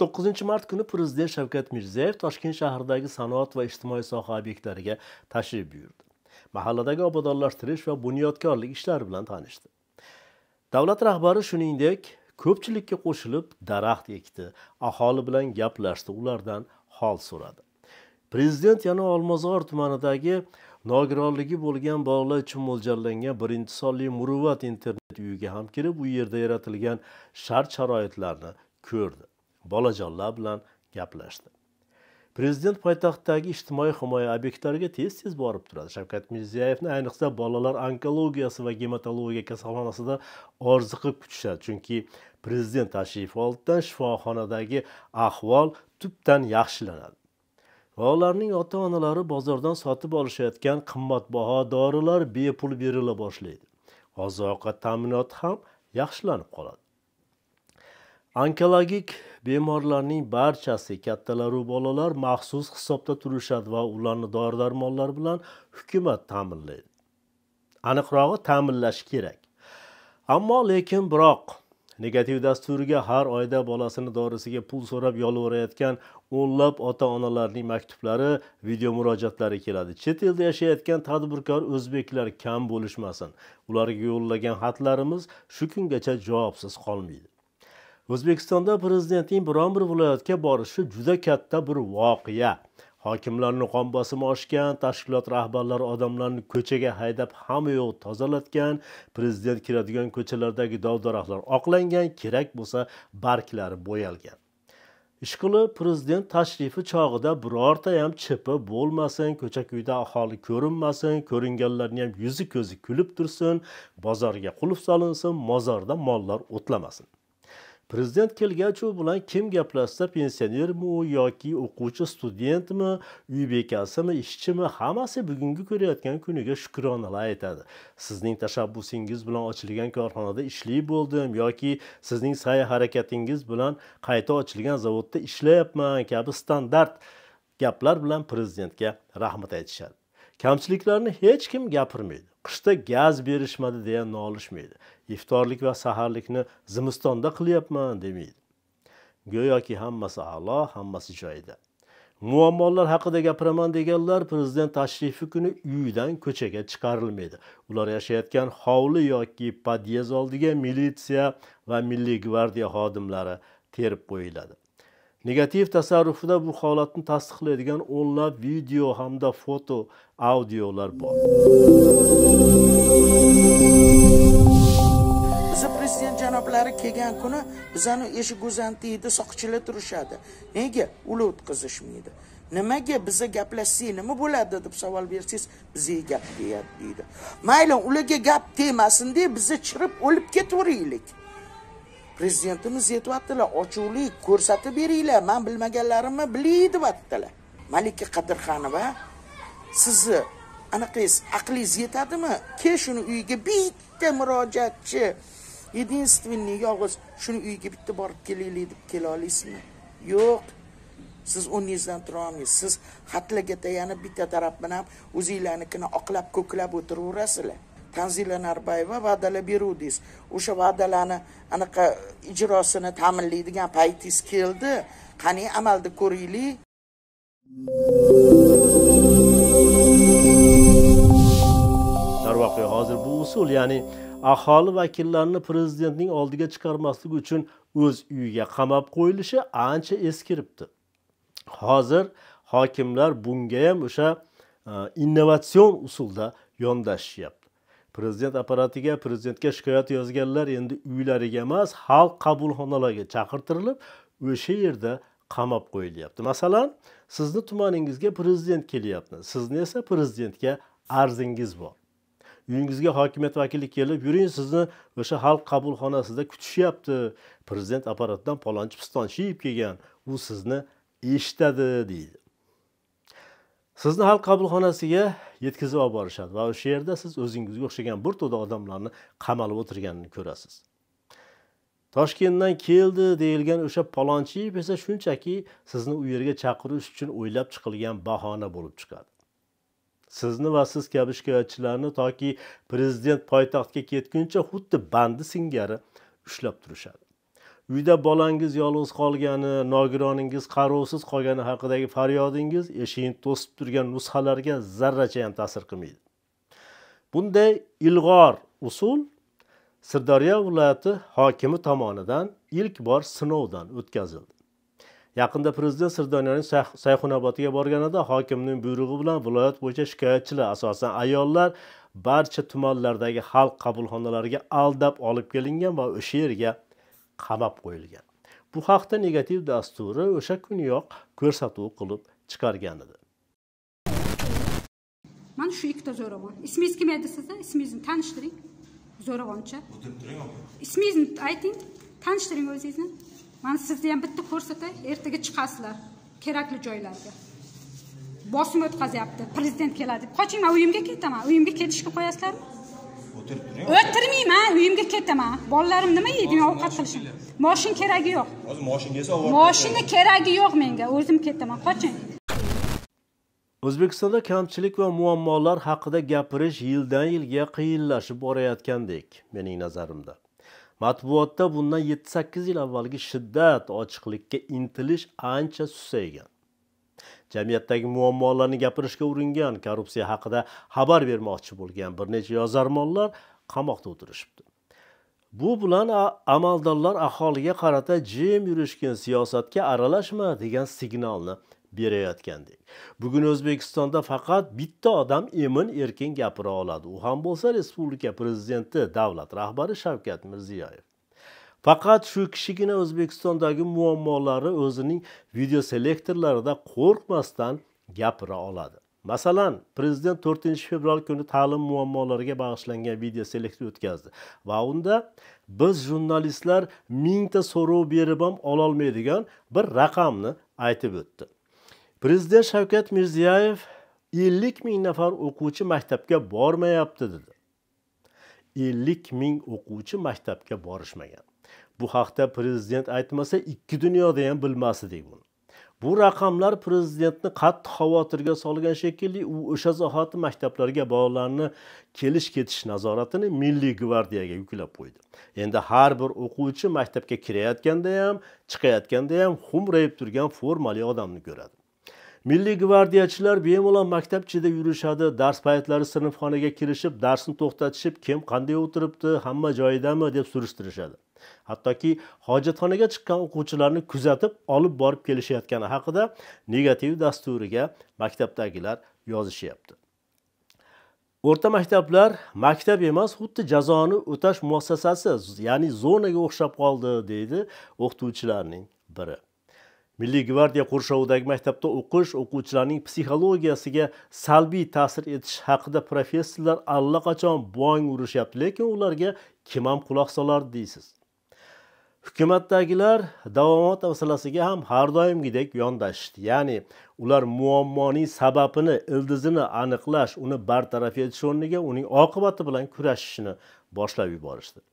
19 mart kuni prezident shavkat mirziyoyev toshkent shahridagi sanoat va ijtimoiy soha obyektlariga tashrif buyurdi mahalladagi obodonlashtirish va bunyodkorlik ishlari bilan tanishdi davlat rahbari shuningdek ko'pchilikka qo'shilib daraxt ekdi aholi bilan gaplashdi ulardan hol so'radi prezident yana olmazor tumanidagi nogironligi bo'lgan bog'lar uchun mo'ljallangan birinchi sonli muruvvat internet uyiga ham kirib u yerda yaratilgan shart sharoitlarni ko'rdi bolajonlar bilan gaplashdi prezident poytaxtdagi ijtimoiy himoya obyektlariga tez tez borib turadi shavkat mirziyoyevni ayniqsa bolalar onkologiyasi va gematologiya kasalxonasida orziqib kutishadi chunki prezident tashrifi oldidan shifoxonadagi ahvol tubdan yaxshilanadi va ularning ota onalari bozordan sotib olishayotgan qimmatbaho dorilar bepul berila boshlaydi oziq ovqat ta'minoti ham yaxshilanib qoladi onkologik bemorlarning barchasi kattalaru bolalar maxsus hisobda turishadi va ularni dori darmonlar bilan hukumat ta'minlaydi aniqrog'i ta'minlashi kerak ammo lekin biroq negativ dasturiga har oyda bolasini dorisiga pul so'rab yolvorayotgan o'nlab ota onalarning maktublari video murojaatlari keladi chet elda yashayotgan tadbirkor o'zbeklar kam bo'lishmasin ularga yo'llagan xatlarimiz shu kungacha javobsiz qolmaydi o'zbekistonda prezidentning biron bir viloyatga borishi juda katta bir voqea hokimlarni qon bosimi oshgan tashkilot rahbarlari odamlarni ko'chaga haydab hamma yoq tozalatgan prezident kiradigan ko'chalardagi dov daraxtlar oqlangan kerak bo'lsa barglari bo'yalgan ishqilib prezident tashrifi chog'ida ham chipi bo'lmasin ko'cha kuyda aholi ko'rinmasin ko'ringanlarni ham yuzi ko'zi kulib tursin bozorga qulf solinsin mozorda mollar o'tlamasin prezident kelgach u bilan kim gaplashsa pensionermi u yoki o'quvchi studentmi uy bekasimi ishchimi hammasi bugungi ko'rayotgan kuniga shukronalar aytadi sizning tashabbusingiz bilan ochilgan korxonada ishli bo'ldim yoki sizning sa'y harakatingiz bilan qayta ochilgan zavodda ishlayapman kabi standart gaplar bilan prezidentga rahmat aytishadi kamchiliklarni hech kim gapirmaydi qishda gaz berishmadi deya nolishmaydi iftorlik va saharlikni zimistonda qilyapman demaydi go'yoki hammasi a'lo hammasi joyida muammolar haqida gapiraman deganlar prezident tashrifi kuni uyidan ko'chaga chiqarilmaydi ular yashayotgan hovli yoki podyez oldiga militsiya va milliy gvardiya xodimlari terib qo'yiladi negativ tasarrufida bu holatni tasdiqlaydigan o'nlab video hamda foto audiolar bor janoblari kelgan kuni bizani eshik go'zantiydi soqchilar turishadi nega ular o'tkazishmaydi nimaga biza gaplashsak nima bo'ladi deb savol bersangiz bizga gap deyapti deydi mayli ularga gap tegmasin deb biza chirib o'lib ketaveraylik prezidentimiz aytyaptilar ochiqlik ko'rsatib beringlar man bilmaganlarimni bilay deyaptilar malika qadirxonova sizni anaqangiz aqlingiz yetadimi kel shuni uyiga bitta murojaatchi единственный yolg'iz shuni uyiga bitta borib kelaylik deb kela olasizmi yo'q siz o'n yildan tura olmaysiz siz xatlarga tayanib bitta taraf bilan o'zinglarnikini oqlab ko'klab o'tiraverasizlar tanzila narbayeva va'dalar beruvdingiz o'sha va'dalarni anaqa ijrosini ta'minlaydigan paytingiz keldi qani amalda ko'raylik darvoqe hozir bu usul ya'ni aholi vakillarini prezidentning oldiga chiqarmaslik uchun o'z uyiga qamab qo'yilishi ancha eskiribdi hozir hokimlar bunga ham o'sha e, innovatsion usulda yondashishyapti prezident apparatiga prezidentga shikoyat yozganlar endi uylariga emas xalq qabulxonalariga chaqirtirilib o'sha yerda qamab qo'yilyapti masalan sizni tumaningizga prezident kelyapti sizni esa prezidentga arzingiz bor uyingizga hokimiyat vakili kelib yuring sizni o'sha xalq qabulxonasida kutishyapti prezident apparatidan palonchi pistonchi yeb kelgan u sizni eshitadi deydi sizni xalq qabulxonasiga yetkazib olib borishadi va o'sha yerda siz o'zingizga o'xshagan bir to'da odamlarni qamalib o'tirganini ko'rasiz toshkentdan keldi deyilgan o'sha palonchiyev esa shunchaki sizni u yerga chaqirish uchun o'ylab chiqilgan bahona bo'lib chiqadi sizni va siz kabi shikoyatchilarni toki prezident poytaxtga ketguncha xuddi bandi singari ushlab turishadi uyda bolangiz yolg'iz qolgani nogironingiz qarovsiz qolgani haqidagi faryodingiz eshigini to'sib turgan nusxalarga zarracha ham ta'sir qilmaydi bunday ilg'or usul sirdaryo viloyati hokimi tomonidan ilk bor sinovdan o'tkazildi yaqinda prezident sirdaryoning sayxunobodiga borganida hokimning buyrug'i bilan viloyat bo'yicha shikoyatchilar asosan ayollar barcha tumanlardagi xalq qabulxonalariga aldab olib kelingan va o'sha yerga qamab qo'yilgan bu haqda negativ dasturi o'sha kuniyoq ko'rsatuv qilib chiqargan edi mana shu ikkita zo'ravon ismingiz kim edi sizni ismingizni tanishtiring zo'ravoncha o'tirib turing ismingizni ayting tanishtiring o'zingizni mana sizni ham bitta ko'rsatay ertaga chiqasizlar kerakli joylarga bosim o'tkazyapti prezident keladi deb qoching man uyimga ketaman uyimga ketishga qo'yasizlarmi o'tirib turing o'tirmayman uyimga ketaman bolalarim nima yeydi men ovqat qilishim moshin keragi yo'q hozir moshinga esa moshina keragi yo'q menga o'zim ketaman qoching o'zbekistonda kamchilik va muammolar haqida gapirish yildan yilga qiyinlashib borayotgandek mening nazarimda matbuotda bundan yetti sakkiz yil avvalgi shiddat ochiqlikka intilish ancha susaygan jamiyatdagi muammolarni gapirishga uringan korrupsiya haqida xabar bermoqchi bo'lgan bir necha yozarmonlar qamoqda o'tirishibdi bu bilan amaldorlar aholiga qarata jim yurishgin siyosatga aralashma degan signalni berayotgandek bugun o'zbekistonda faqat bitta odam emin erkin gapira oladi u ham bo'lsa respublika prezidenti davlat rahbari shavkat mirziyoyev faqat shu kishigina o'zbekistondagi muammolari o'zining video selektorlarida qo'rqmasdan gapira oladi masalan prezident 4 fevral kuni ta'lim muammolariga bag'ishlangan video selektor o'tkazdi va unda biz jurnalistlar mingta so'rov berib ham ololmaydigan bir raqamni aytib o'tdi prezident shavkat mirziyoyev ellik ming nafar o'quvchi maktabga bormayapti dedi ellik ming o'quvchi maktabga borishmagan bu haqda prezident aytmasa ikki dunyoda ham bilmas edik buni bu raqamlar prezidentni qattiq xavotirga solgan shekilli u o'sha zahoti maktablarga bolalarni kelish ketish nazoratini milliy gvardiyaga yuklab qo'ydi endi har bir o'quvchi maktabga kirayotganda ham chiqayotganda ham xumrayib turgan formali odamni ko'radi milliy gvardiyachilar bemalol maktabchida yurishadi dars paytlari sinfxonaga kirishib darsni to'xtatishib kim qanday o'tiribdi hamma joyidami deb surishtirishadi hattoki hojatxonaga chiqqan o'quvchilarni kuzatib olib borib kelishayotgani haqida negativ dasturiga maktabdagilar yozishyapti o'rta maktablar maktab emas xuddi jazoni o'tash muassasasi ya'ni zonaga o'xshab qoldi deydi o'qituvchilarning biri milliy gvardiya qurshovidagi maktabda o'qish o'quvchilarning psixologiyasiga salbiy ta'sir etishi haqida professorlar allaqachon bong urishyapti lekin ularga kim ham quloq solardi deysiz hukumatdagilar davomat masalasiga ham har doimgidek yondashishdi ya'ni ular muammoning sababini ildizini aniqlash uni bartaraf etish o'rniga uning oqibati bilan kurashishni boshlab yuborishdi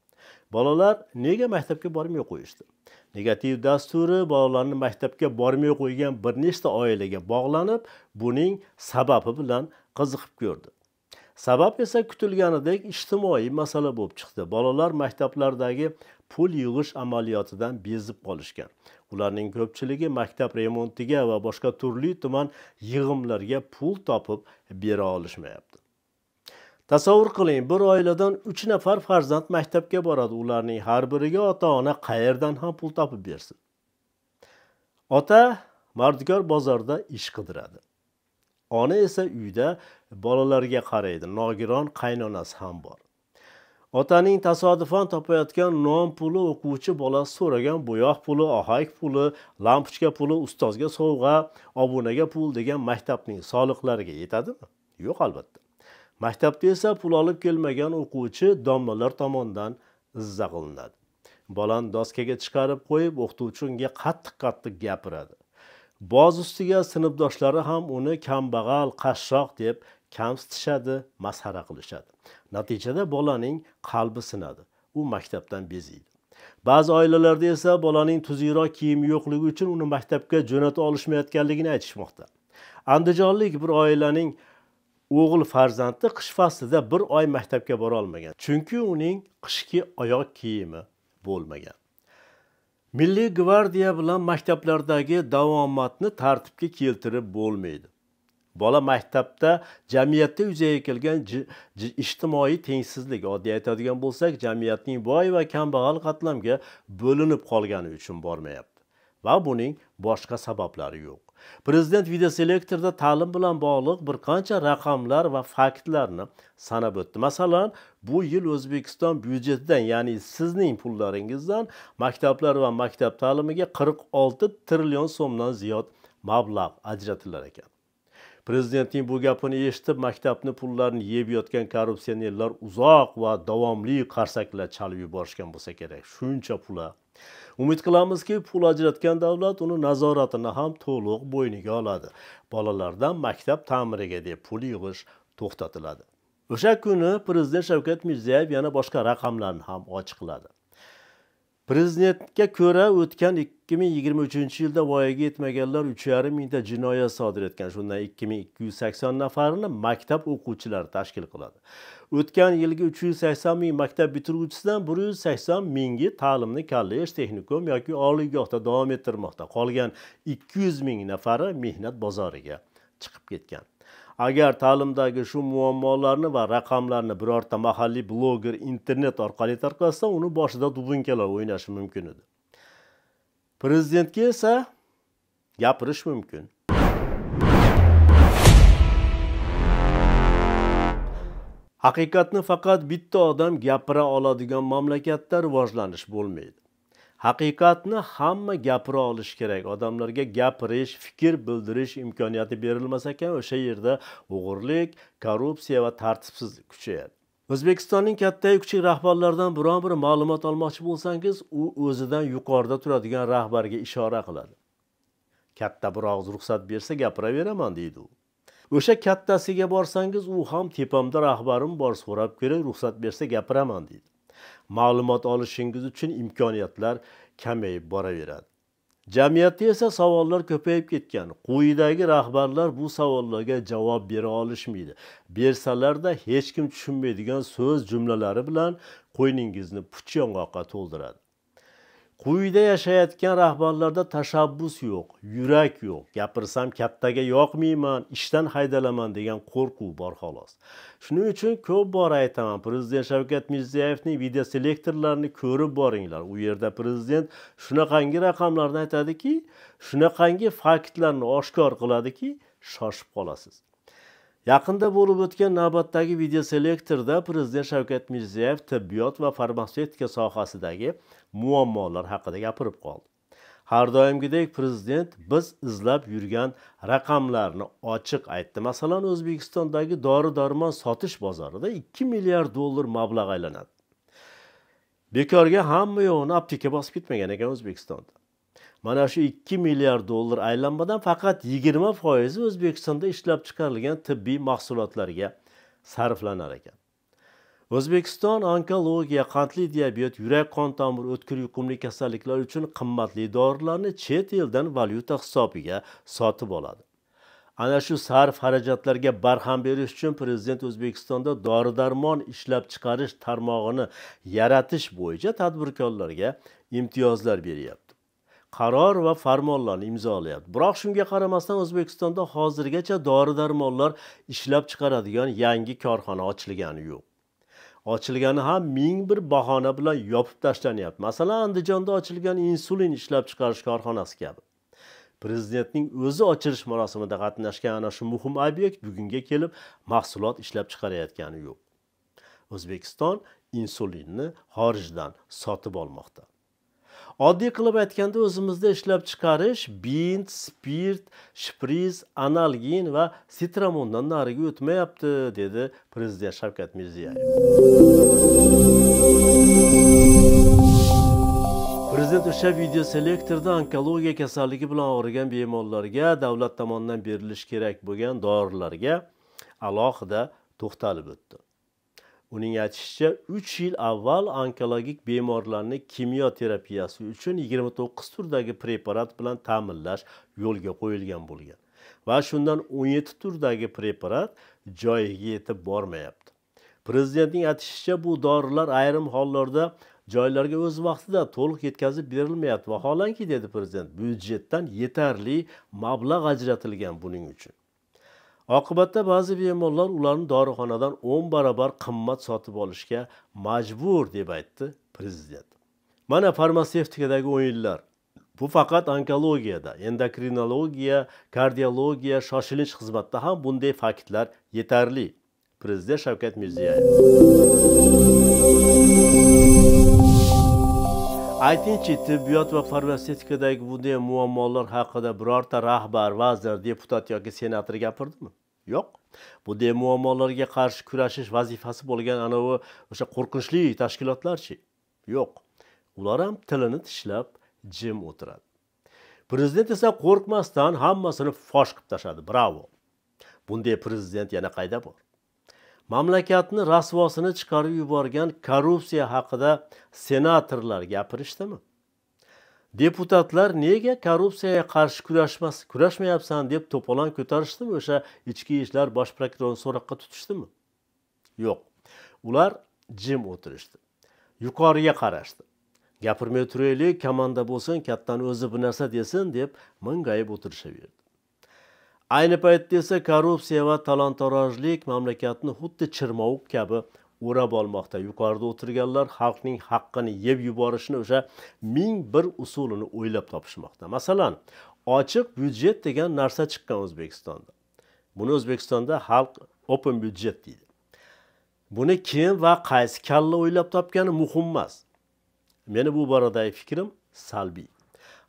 bolalar nega maktabga bormay qo'yishdi negativ dasturi bolalarni maktabga bormay qo'ygan bir nechta oilaga bog'lanib buning sababi bilan qiziqib ko'rdi sabab esa kutilganidek ijtimoiy masala bo'lib chiqdi bolalar maktablardagi pul yig'ish amaliyotidan bezib qolishgan ularning ko'pchiligi maktab remontiga va boshqa turli tuman yig'imlarga pul topib bera olishmayapti tasavvur qiling bir oiladan uch nafar farzand maktabga boradi ularning har biriga ota ona qayerdan ham pul topib bersin ota mardikor bozorda ish qidiradi ona esa uyda bolalarga qaraydi nogiron qaynonasi ham bor otaning tasodifan topayotgan non puli o'quvchi bola so'ragan bo'yoq puli ohak puli lampochka puli ustozga sovg'a obunaga pul degan maktabning soliqlariga yetadimi yo'q albatta Maktabda esa pul olib kelmagan o'quvchi domlalar tomonidan izza qilinadi. Bolani doskaga chiqarib qo'yib, o'qituvchi unga qattiq-qattiq gapiradi. Boz ustiga sinfdoshlari ham uni kambag'al, qashshoq deb kamsitishadi, masxara qilishadi. Natijada bolaning qalbi sinadi. U maktabdan beziydi. Ba'zi oilalarda esa bolaning tuziyroq kiyimi yo'qligi uchun uni maktabga jo'nata olishmayotganligini aytishmoqda. Andijonlik bir oilaning o'g'il farzandi qish faslida bir oy maktabga bora olmagan chunki uning qishki oyoq kiyimi bo'lmagan milliy gvardiya bilan maktablardagi davomatni tartibga keltirib bo'lmaydi bola maktabda jamiyatda yuzaga kelgan ijtimoiy tengsizlik oddiy aytadigan bo'lsak jamiyatning boy va kambag'al qatlamga bo'linib qolgani uchun bormayapti va buning boshqa sabablari yo'q prezident videoselektorda ta'lim bilan bog'liq bir qancha raqamlar va faktlarni sanab o'tdi masalan bu yil o'zbekiston byudjetidan ya'ni sizning pullaringizdan maktablar va maktab ta'limiga 46 trillion so'mdan ziyod mablag' ajratilar ekan prezidentning bu gapini eshitib maktabni pullarini yeb yotgan korrupsionerlar uzoq va davomli qarsaklar chalib yuborishgan bo'lsa kerak shuncha pula umid qilamizki pul ajratgan davlat uni nazoratini ham to'liq bo'yniga oladi bolalardan maktab ta'miriga deb pul yig'ish to'xtatiladi o'sha kuni prezident shavkat mirziyoyev yana boshqa raqamlarni ham ochiqladi prezidentga ko'ra o'tgan ikki ming yigirma uchinchi yilda voyaga yetmaganlar uch yarim mingta jinoyat sodir etgan shundan ikki ming ikki yuz sakson nafarini maktab o'quvchilari tashkil qiladi o'tgan yilgi uch yuz sakson ming maktab bitiruvchisidan bir yuz sakson mingi ta'limni kollej texnikum yoki oliygohda davom ettirmoqda qolgan ikki yuz ming nafari mehnat bozoriga chiqib ketgan agar ta'limdagi shu muammolarni va raqamlarni birorta mahalliy bloger internet orqali tarqatsa uni boshida dubinkalar o'ynashi mumkin edi prezidentga esa gapirish mumkin haqiqatni faqat bitta odam gapira oladigan mamlakatda rivojlanish bo'lmaydi haqiqatni hamma gapira olishi kerak odamlarga gapirish fikr bildirish imkoniyati berilmasa ekan o'sha yerda o'g'irlik korrupsiya va tartibsizlik kuchayadi o'zbekistonning kattayu kichik rahbarlaridan biron bir ma'lumot olmoqchi bo'lsangiz u o'zidan yuqorida turadigan rahbarga ishora qiladi katta bir og'iz ruxsat bersa gapiraveraman deydi u o'sha kattasiga borsangiz u ham tepamda rahbarim bor so'rab kelib ruxsat bersa gapiraman deydi ma'lumot olishingiz uchun imkoniyatlar kamayib boraveradi jamiyatda esa savollar ko'payib ketgan quyidagi rahbarlar bu savollarga javob bera olishmaydi bersalarda hech kim tushunmaydigan so'z jumlalari bilan qo'yningizni puch yong'oqqa to'ldiradi quyida yashayotgan rahbarlarda tashabbus yo'q yurak yo'q gapirsam kattaga yoqmayman ishdan haydalaman degan qo'rquv bor xolos shuning uchun ko'p bora aytaman prezident shavkat mirziyoyevning videoselektorlarini ko'rib boringlar u yerda prezident shunaqangi raqamlarni aytadiki shunaqangi faktlarni oshkor qiladiki shoshib qolasiz yaqinda bo'lib o'tgan navbatdagi video selektorda prezident shavkat mirziyoyev tibbiyot va farmatsevtika sohasidagi muammolar haqida gapirib qoldi har doimgidek prezident biz izlab yurgan raqamlarni ochiq aytdi masalan o'zbekistondagi dori darmon sotish bozorida 2 milliard dollar mablag' aylanadi bekorga hamma yoqni apteka bosib ketmagan ekan o'zbekistonda mana shu ikki milliard dollar aylanmadan faqat yigirma foizi o'zbekistonda ishlab chiqarilgan tibbiy mahsulotlarga sarflanar ekan o'zbekiston onkologiya qandli diabet yurak qon tomir o'tkir yuqumli kasalliklar uchun qimmatli dorilarni chet eldan valyuta hisobiga sotib oladi ana shu sarf xarajatlarga barham berish uchun prezident o'zbekistonda dori darmon ishlab chiqarish tarmog'ini yaratish bo'yicha tadbirkorlarga imtiyozlar beryapti qaror va farmonlarni imzolayapti biroq shunga qaramasdan o'zbekistonda hozirgacha dori darmonlar ishlab chiqaradigan yangi korxona ochilgani yo'q ochilgani ham ming bir bahona bilan yopib tashlanyapti masalan andijonda ochilgan insulin ishlab chiqarish korxonasi kabi prezidentning o'zi ochilish marosimida qatnashgan ana shu muhim obyekt bugunga kelib mahsulot ishlab chiqarayotgani yo'q o'zbekiston insulinni xorijdan sotib olmoqda oddiy qilib aytganda o'zimizda ishlab chiqarish bint spirt shpriz analgin va sitramondan nariga o'tmayapti dedi prezident shavkat mirziyoyev prezident o'sha selektorda onkologiya kasalligi bilan og'rigan bemorlarga davlat tomonidan berilishi kerak bo'lgan dorilarga alohida to'xtalib o'tdi uning aytishicha 3 yil avval onkologik bemorlarni kimyo terapiyasi uchun 29 turdagi preparat bilan ta'minlash yo'lga qo'yilgan bo'lgan va shundan 17 turdagi preparat joyiga yetib bormayapti prezidentning aytishicha bu dorilar ayrim hollarda joylarga o'z vaqtida to'liq yetkazib berilmayapti vaholanki dedi prezident byudjetdan yetarli mablag' ajratilgan buning uchun oqibatda ba'zi bemorlar ularni dorixonadan o'n barobar qimmat sotib olishga majbur deb aytdi prezident mana farmatsevtikadagi o'yinlar bu faqat onkologiyada endokrinologiya kardiologiya shoshilinch xizmatda ham bunday faktlar yetarli prezident shavkat mirziyoyev aytingchi tibbiyot va farmatsevtikadagi bunday muammolar haqida birorta rahbar vazir deputat yoki senator gapirdimi yo'q bunday muammolarga qarshi kurashish vazifasi bo'lgan anavi o'sha qo'rqinchli tashkilotlarchi yo'q ular ham tilini tishlab jim o'tiradi prezident esa qo'rqmasdan hammasini fosh qilib tashladi bravo bunday prezident yana qayda bor mamlakatni rasvosini chiqarib yuborgan korrupsiya haqida senatorlar gapirishdimi deputatlar nega korrupsiyaga qarshi kurashmas kurashmayapsan deb to'polon ko'tarishdimi o'sha ichki ishlar bosh prokurorini so'roqqa tutishdimi yo'q ular jim o'tirishdi yuqoriga qarashdi gapirmay turaylik komanda bo'lsin kattani o'zi bir narsa desin deb ming'ayib o'tirishaverdi ayni paytda esa korrupsiya va talon torojlik mamlakatni xuddi chirmovuq kabi o'rab olmoqda yuqorida o'tirganlar xalqning haqqini yeb yuborishni o'sha ming bir usulini o'ylab topishmoqda masalan ochiq byudjet degan narsa chiqqan o'zbekistonda buni o'zbekistonda xalq open byudjet deydi buni kim va qaysi kalla o'ylab topgani muhim emas meni bu boradagi fikrim salbiy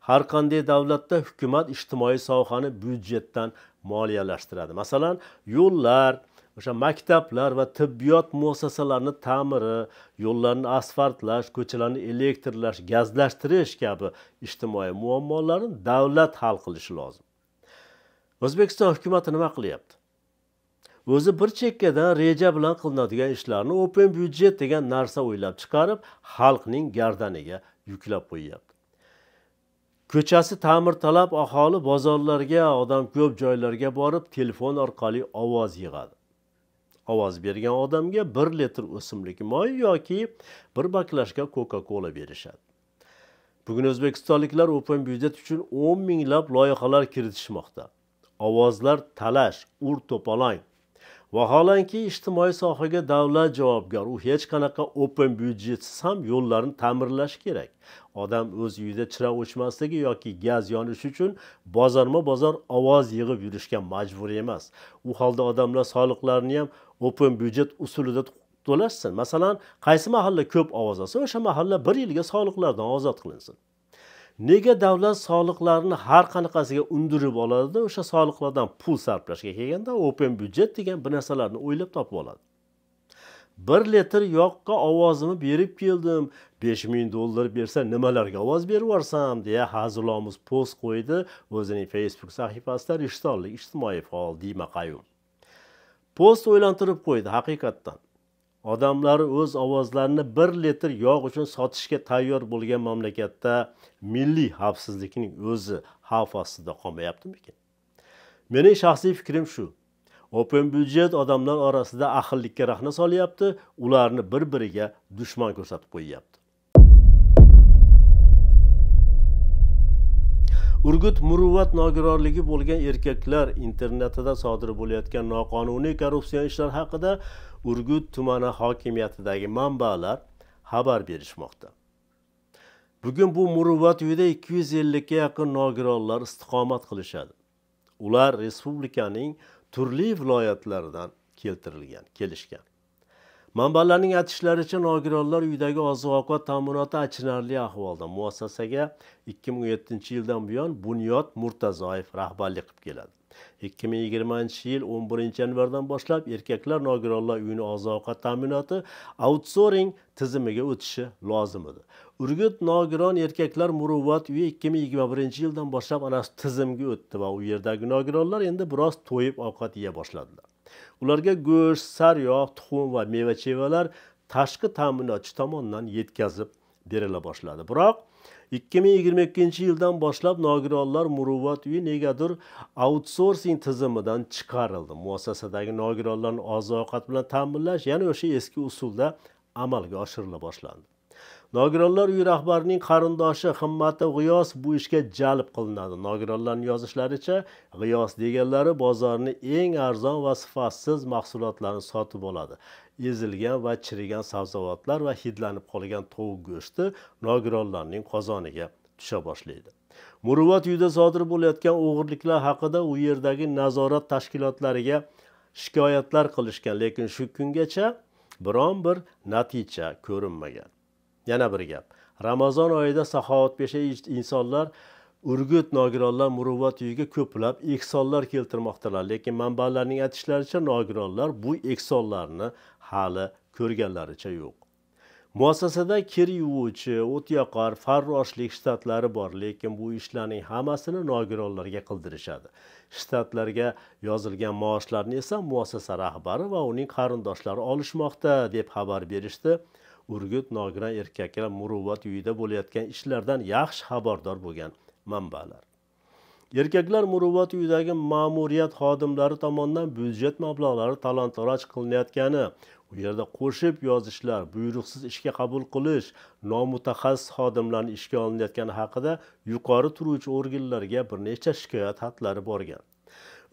har qanday davlatda hukumat ijtimoiy sohani byudjetdan moliyalashtiradi masalan yo'llar o'sha maktablar va tibbiyot muassasalarini ta'miri yo'llarni asfaltlash ko'chalarni elektrlash gazlashtirish kabi ijtimoiy muammolarni davlat hal qilishi lozim o'zbekiston hukumati nima qilyapti o'zi bir chekkadan reja bilan qilinadigan ishlarni open byudjet degan narsa o'ylab chiqarib xalqning gardaniga yuklab qo'yyapti ko'chasi ta'mirtalab aholi bozorlarga odam ko'p joylarga borib telefon orqali ovoz yig'adi ovoz bergan odamga bir litr o'simlik moyi yoki bir baklashka coca cola berishadi bugun o'zbekistonliklar open byudjet uchun o'n minglab loyihalar kiritishmoqda ovozlar talash ur to'polong vaholanki ijtimoiy sohaga davlat javobgar u hech qanaqa open byudjetsiz ham yo'llarni ta'mirlash kerak odam o'z uyida chiroq o'chmasligi yoki gaz yonishi uchun bozorma bozor ovoz yig'ib yurishga majbur emas u holda odamlar soliqlarni ham open byudjet usulida to'lashsin masalan qaysi mahalla ko'p ovoz olsa o'sha mahalla bir yilga soliqlardan ozod qilinsin nega davlat soliqlarini har qanaqasiga undirib oladida o'sha soliqlardan pul sarflashga kelganda open byudjet degan bir narsalarni o'ylab topib oladi bir litr yoqqa ovozimni berib keldim besh ming dollar bersa nimalarga ovoz berib yuborsam deya hazilomuz post qo'ydi o'zining facebook sahifasida rishtonlik ijtimoiy faol dima qayum post o'ylantirib qo'ydi haqiqatdan odamlar o'z ovozlarini bir litr yog' uchun sotishga tayyor bo'lgan mamlakatda milliy xavfsizlikning o'zi xavf ostida qolmayaptimikin mening shaxsiy fikrim shu open byudjet odamlar orasida ahillikka rahna solyapti ularni bir biriga dushman ko'rsatib qo'yyapti urgut muruvvat nogironligi bo'lgan erkaklar internetida sodir bo'layotgan noqonuniy korrupsiya ishlar haqida urgut tumani hokimiyatidagi manbalar xabar berishmoqda bugun bu muruvvat uyida 250 ga yaqin nogironlar istiqomat qilishadi ular respublikaning turli viloyatlardan keltirilgan kelishgan manbalarning aytishlaricha nogironlar uyidagi oziq ovqat ta'minoti achinarli ahvolda muassasaga 2017 yildan buyon bunyod murtazoyev rahbarlik qilib keladi 2020 yil 11 yanvardan boshlab erkaklar nogironlar uyini oziq ovqat ta'minoti autsoring tizimiga o'tishi lozim edi urgut nogiron erkaklar muruvvat uyi ikki ming yigirma birinchi yildan boshlab ana shu tizimga o'tdi va u yerdagi nogironlar endi biroz to'yib ovqat yeya boshladilar ularga go'sht sariyog' tuxum va meva chevalar tashqi ta'minotchi tomonidan yetkazib berila boshladi biroq ikki ming yigirma ikkinchi yildan boshlab nogironlar muruvvat uyi negadir outsorsing tizimidan chiqarildi muassasadagi nogironlarni oziq ovqat bilan ta'minlash yana o'sha eski usulda amalga oshirila boshlandi nogironlar uyi rahbarining qarindoshi himmati g'iyos bu ishga jalb qilinadi nogironlarning yozishlaricha g'iyos deganlari bozorni eng arzon va sifatsiz mahsulotlarni sotib oladi ezilgan va chirigan sabzavotlar va hidlanib qolgan tovuq go'shti nogironlarning qozoniga tusha boshlaydi muruvvat uyida sodir bo'layotgan o'g'irliklar haqida u yerdagi nazorat tashkilotlariga shikoyatlar qilishgan lekin shu kungacha biron bir natija ko'rinmagan yana bir gap ramazon oyida saxovatpesha insonlar urgut nogironlar muruvvat uyiga ko'plab eksonlar keltirmoqdalar lekin manbalarning aytishlaricha nogironlar bu eksonlarni hali ko'rganlaricha yo'q muassasada kir yuvuvchi o't yoqar farroshlik shtatlari bor lekin bu ishlarning hammasini nogironlarga qildirishadi shtatlarga yozilgan maoshlarni esa muassasa rahbari va uning qarindoshlari olishmoqda deb xabar berishdi urgut nogiron erkaklar muruvvat uyida bo'layotgan ishlardan yaxshi xabardor bo'lgan manbalar erkaklar muruvvat uyidagi ma'muriyat xodimlari tomonidan byudjet mablag'lari talon toroj qilinayotgani u yerda qo'shib yozishlar buyruqsiz ishga qabul qilish nomutaxassis xodimlarni ishga olinayotgani haqida yuqori turuvchi organlarga bir nechta shikoyat xatlari borgan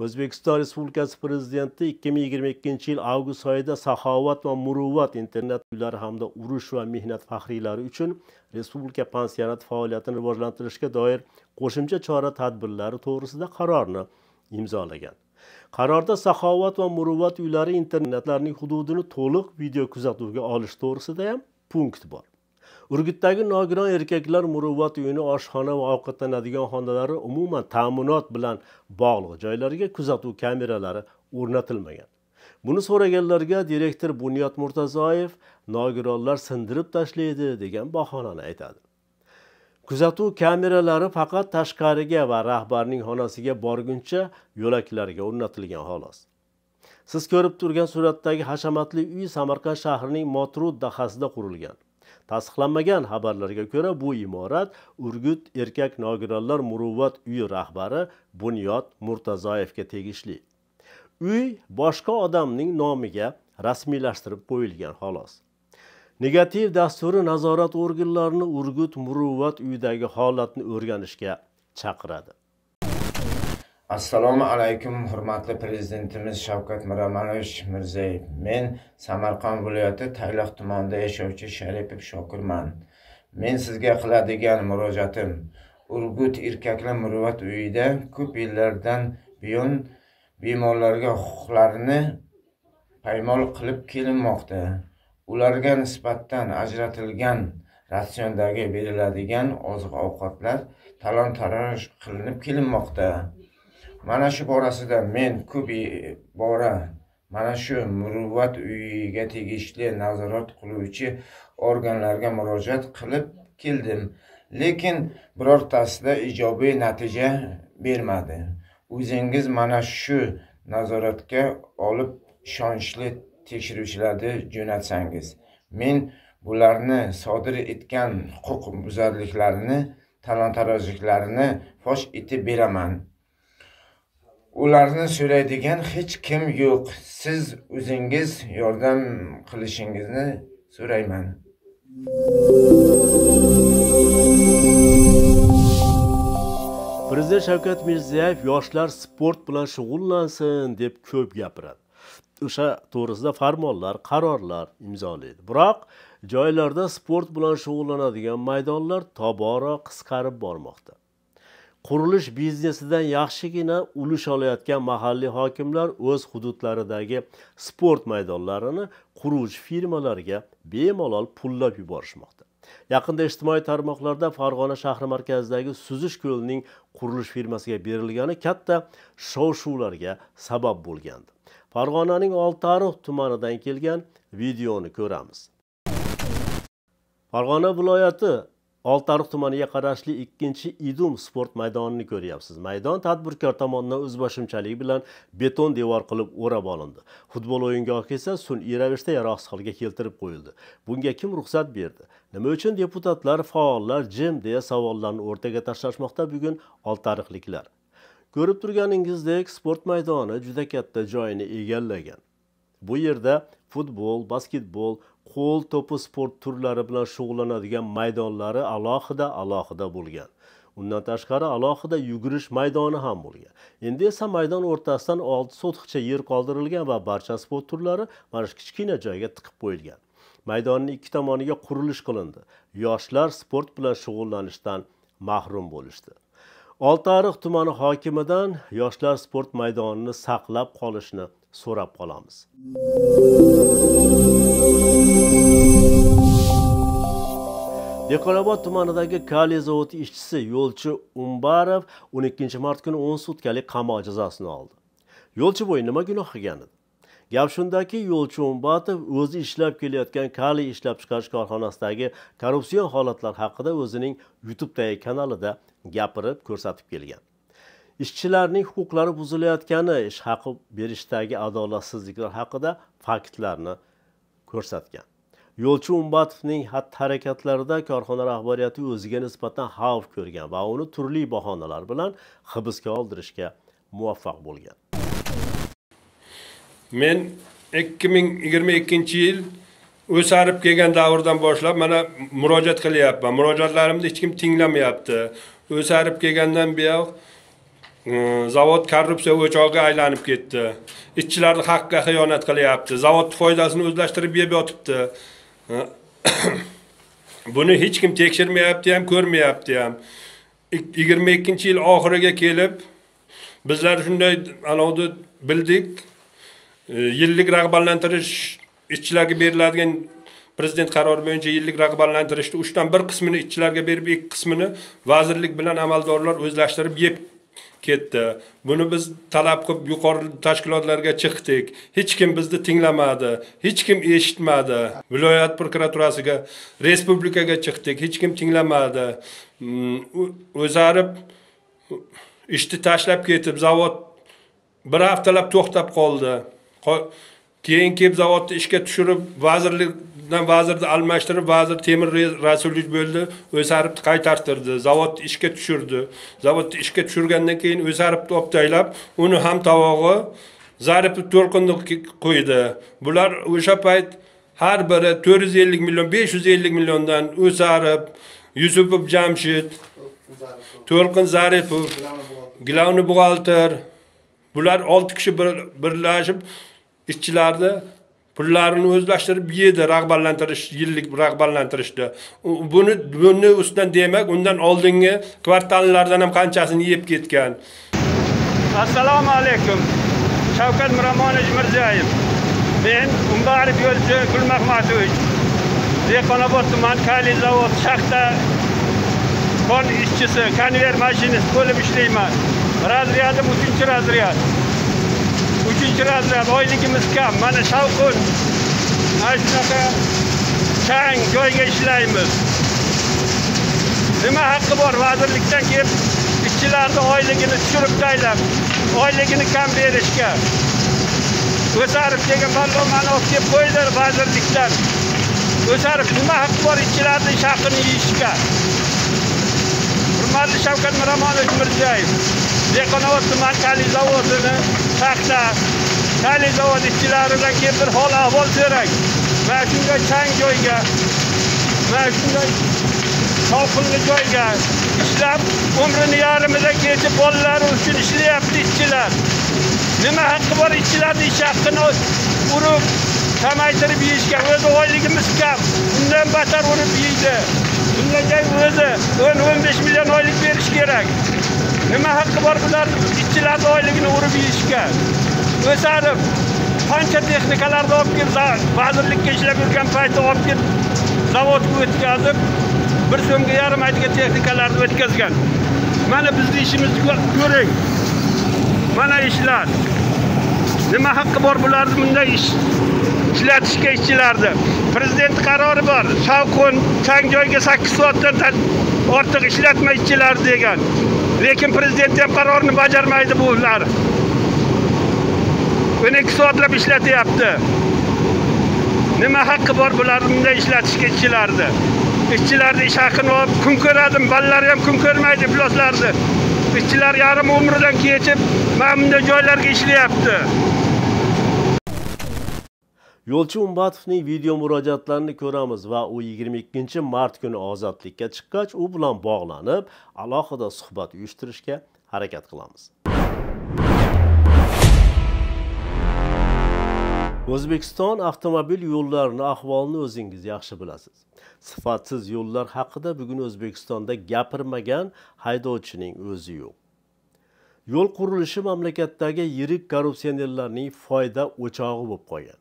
o'zbekiston respublikasi prezidenti 2022 yil avgust oyida saxovat va muruvvat internet uylari hamda urush va mehnat faxriylari uchun respublika pansionat faoliyatini rivojlantirishga doir qo'shimcha chora tadbirlari to'g'risida qarorni imzolagan qarorda saxovat va muruvvat uylari internatlarning hududini to'liq video kuzatuvga olish to'g'risida ham punkt bor urgutdagi nogiron erkaklar muruvvat uyini oshxona va ovqatlanadigan xonalari umuman ta'minot bilan bog'liq joylarga kuzatuv kameralari o'rnatilmagan buni so'raganlarga direktor bunyod murtazoyev nogironlar sindirib tashlaydi degan bahonani aytadi kuzatuv kameralari faqat tashqariga va rahbarning xonasiga borguncha yo'laklarga o'rnatilgan xolos siz ko'rib turgan suratdagi hashamatli uy samarqand shahrining motrud dahasida qurilgan Tasdiqlanmagan xabarlarga ko'ra bu imorat Urgut erkak nogironlar muruvvat uyi rahbari Bunyod Murtazoyevga tegishli. Uy boshqa odamning nomiga rasmiylashtirib qo'yilgan xolos. Negativ dasturi nazorat organlarini Urgut muruvvat uyidagi holatni o'rganishga chaqiradi. assalomu alaykum hurmatli prezidentimiz shavkat miromonovich mirziyoyev men samarqand viloyati tayloq tumanida yashovchi sharipov shokirman men sizga qiladigan murojaatim urgut erkaklar muruvvat uyida ko'p yillardan buyon bemorlarga huquqlarini paymol qilib kelinmoqda ularga nisbatan ajratilgan ratsiondagi beriladigan oziq ovqatlar talon taroj qilinib kelinmoqda mana shu borasida men ko'p bora mana shu muruvvat uyiga tegishli nazorat qiluvchi organlarga murojaat qilib keldim lekin birortasida ijobiy natija bermadi o'zingiz mana shu nazoratga olib ishonchli tekshiruvchilarni jo'natsangiz men bularni sodir etgan huquqbuzarliklarni talon tarojliklarini fosh etib beraman ularni so'raydigan hech kim yo'q siz o'zingiz yordam qilishingizni so'rayman prezident shavkat mirziyoyev yoshlar sport bilan shug'ullansin deb ko'p gapiradi o'sha to'g'risida farmonlar qarorlar imzolaydi biroq joylarda sport bilan shug'ullanadigan maydonlar tobora qisqarib bormoqda qurilish biznesidan yaxshigina ulush olayotgan mahalliy hokimlar o'z hududlaridagi sport maydonlarini quruvchi firmalarga bemalol pullab yuborishmoqda yaqinda ijtimoiy tarmoqlarda farg'ona shahri markazidagi suzish ko'lining qurilish firmasiga berilgani katta shov shuvlarga sabab bo'lgandi farg'onaning oltiariq tumanidan kelgan videoni ko'ramiz farg'ona viloyati oltiariq tumaniga qarashli ikkinchi idum sport maydonini ko'ryapsiz maydon tadbirkor tomonidan o'zboshimchalik bilan beton devor qilib o'rab olindi futbol o'yingohi esa sun'iy ravishda yaroqsiz holga keltirib qo'yildi bunga kim ruxsat berdi nima uchun deputatlar faollar jim deya savollarni o'rtaga tashlashmoqda bugun oltiariqliklar ko'rib turganingizdek sport maydoni juda katta joyni egallagan bu yerda futbol basketbol qo'l to'pi sport turlari bilan shug'ullanadigan maydonlari alohida alohida bo'lgan undan tashqari alohida yugurish maydoni ham bo'lgan endi esa maydon o'rtasidan olti sotixcha yer qoldirilgan va barcha sport turlari mana shu kichkina joyga tiqib qo'yilgan maydonning ikki tomoniga qurilish qilindi yoshlar sport bilan shug'ullanishdan mahrum bo'lishdi oltiariq tumani hokimidan yoshlar sport maydonini saqlab qolishni so'rab qolamiz dehqonobod tumanidagi Kali zavodi ishchisi yo'lchi Umbarov 12 mart kuni 10 sutkalik qamoq jazosini oldi. Yo'lchi bo'yi nima gunoh qilgan edi? Gap shundaki, yo'lchi Umbatov o'zi ishlab kelayotgan Kali ishlab chiqarish korxonasidagi korrupsion holatlar haqida o'zining YouTube kanalida gapirib ko'rsatib kelgan. ishchilarning huquqlari buzilayotgani ish haqi berishdagi adolatsizliklar haqida faktlarni ko'rsatgan yo'lchi umbatovning xatti harakatlarida korxona rahbariyati o'ziga nisbatan xavf ko'rgan va uni turli bahonalar bilan hibsga oldirishga muvaffaq bo'lgan men 2022 yil o'sarib kelgan davrdan boshlab mana murojaat qilyapman murojaatlarimni hech kim tinglamayapti o'sarib kelgandan buyoq zavod korrupsiya o'chog'iga aylanib ketdi ishchilarni haqqiga xiyonat qilyapti zavodni foydasini o'zlashtirib yeb yotibdi buni hech kim tekshirmayapti ham ko'rmayapti ham yigirma ikkinchi yil oxiriga kelib bizlar shunday anavi bildik yillik rag'batlantirish ishchilarga beriladigan prezident qarori bo'yicha yillik rag'batlantirishni uchdan bir qismini ishchilarga berib ikki qismini vazirlik bilan amaldorlar o'zlashtirib yeb ketdi buni biz talab qilib yuqori tashkilotlarga chiqdik hech kim bizni tinglamadi hech kim eshitmadi viloyat prokuraturasiga respublikaga chiqdik hech kim tinglamadi mm, o'zarib ishni tashlab ketib zavod bir haftalab to'xtab qoldi keyin kelib zavodni ishga tushirib vazirlik vaqtdan vazirni almashtirib vazir temir rasullik bo'ldi o'sarib qaytartirdi zavodni ishga tushirdi zavodni ishga tushirgandan keyin o'saribni olib taylab uni ham tovog'i zaripov to'lqinni qo'ydi bular o'sha payt har biri to'rt yuz ellik million besh yuz ellik milliondan o'sarib yusupov jamshid to'lqin zaripov главный buxgalter bular olti kishi birlashib ishchilarni pullarini o'zlashtirib yedi rag'batlantirish yillik rag'batlantirishni buni buni ustidan demak undan oldingi kvartallardan ham qanchasini yeb ketgan assalomu alaykum shavkat miromonovich mirziyoyev men umbarov yo'lchi gulmahmatovich dehqonobod tuman kaliy zavod shaxta kon ishchisi konver mashinist bo'lib ishlayman razryadim uchinchi razryad uchinchi razrya oyligimiz kam mana shovqin mana shunaqa chang joyga ishlaymiz nima haqqi bor vazirlikdan kelib ishchilarni oyligini tushirib tashlab oyligini kam berishga o'sarov degan mallomani olib kelib qo'ydilar vazirlikdan o'sarov nima haqqi bor ishchilarni ish haqini yeyishga hurmatli shavkat miromonovich mirziyoyev Dehqonobod tuman Kali zavodini paxta Kali zavod ishchilaridan keyin bir hol ahvol so'rang. Mana shunday chang joyga, mana shunday shovqinli joyga ishlab umrini yarimidan kechib bolalari uchun ishlayapti ishchilar. Nima haqqi bor ishchilarni ish haqqini urib kamaytirib yeyishga? O'zi oyligimiz kam. Undan battar urib yeydi. Mingajak o'zi 10-15 million oylik berish kerak. Nima haqqi bor bular ishchilarni oyligini urib yeyishga? O'sarib qancha texnikalarni olib kelib vazirlikka ishlab yurgan payti olib kelib zavodga o'tkazib bir so'mga yarim aytga texnikalarni o'tkazgan. Mana bizni ishimizni ko'ring. Mana ishlar. Nima haqqi bor bularni bunday ish ishlatishga ishchilarni prezident qarori bor shovqin chang joyga sakkiz soatdan ortiq ishlatma ishchilarni degan lekin prezident ham qarorini bajarmaydi bular o'n ikki soatlab ishlatyapti nima haqqi bor bularni bunday ishlatishga ishchilarni ishchilarni ish haqini olib kun ko'radim bolalari ham kun ko'rmaydi ifloslarni ishchilar yarim umridan kechib mana bunday joylarga ishlayapti yo'lchi umbatovning video murojaatlarini ko'ramiz va u 22 mart kuni ozodlikka chiqqach u bilan bog'lanib alohida suhbat uyushtirishga harakat qilamiz o'zbekiston avtomobil yo'llarining ahvolini o'zingiz yaxshi bilasiz sifatsiz yo'llar haqida bugun o'zbekistonda gapirmagan haydovchining o'zi yo'q yo'l qurilishi mamlakatdagi yirik korrupsionerlarning foyda o'chog'i bo'lib qolgan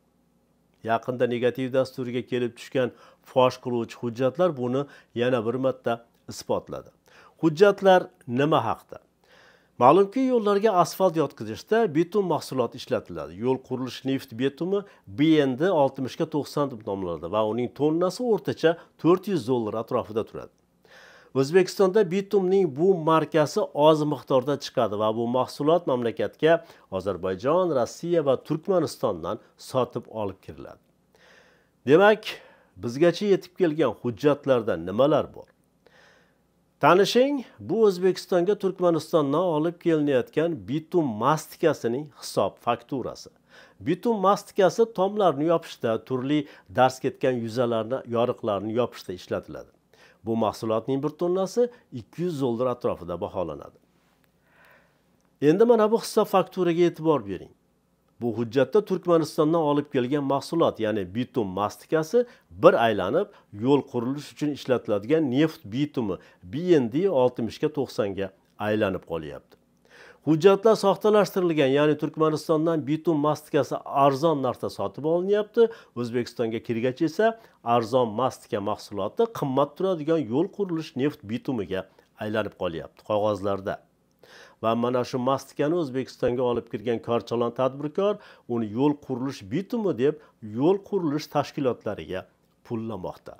yaqinda negativ dasturiga kelib tushgan fosh qiluvchi hujjatlar buni yana bir marta isbotladi hujjatlar nima haqida ma'lumki yo'llarga asfalt yotqizishda beton mahsulot ishlatiladi yo'l qurilish neft betumi bnd oltmishga to'qson deb nomlanadi va uning tonnasi o'rtacha to'rt yuz dollar atrofida turadi o'zbekistonda bitumning bu markasi oz miqdorda chiqadi va bu mahsulot mamlakatga ozarbayjon rossiya va turkmanistondan sotib olib kiriladi demak bizgacha yetib kelgan hujjatlarda nimalar bor tanishing bu o'zbekistonga turkmanistondan olib kelinayotgan bitum mastikasining hisob fakturasi bitum mastikasi tomlarni yopishda turli dars ketgan yuzalarni yoriqlarni yopishda ishlatiladi bu mahsulotning bir tonnasi 200 dollar atrofida baholanadi endi mana bu hissa fakturaga e'tibor bering bu hujjatda turkmanistondan olib kelgan mahsulot ya'ni bitum mastikasi bir aylanib yo'l qurilish uchun ishlatiladigan neft bitumi bnd oltmishga to'qsonga aylanib qolyapti hujjatlar soxtalashtirilgan ya'ni turkmanistondan bitum mastikasi arzon narxda sotib olinyapti o'zbekistonga kirgach esa arzon mastika mahsuloti qimmat turadigan yo'l qurilish neft bitumiga aylanib qolyapti qog'ozlarda va mana shu mastikani o'zbekistonga olib kirgan korchalon tadbirkor uni yo'l qurilish bitumi deb yo'l qurilish tashkilotlariga pullamoqda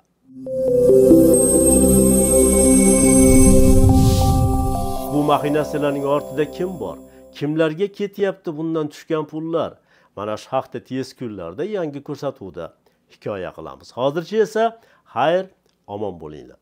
bu maxinatsiyalarning ortida kim bor kimlarga ketyapti bundan tushgan pullar mana shu haqda tez kunlarda yangi ko'rsatuvda hikoya qilamiz hozircha esa xayr omon bo'linglar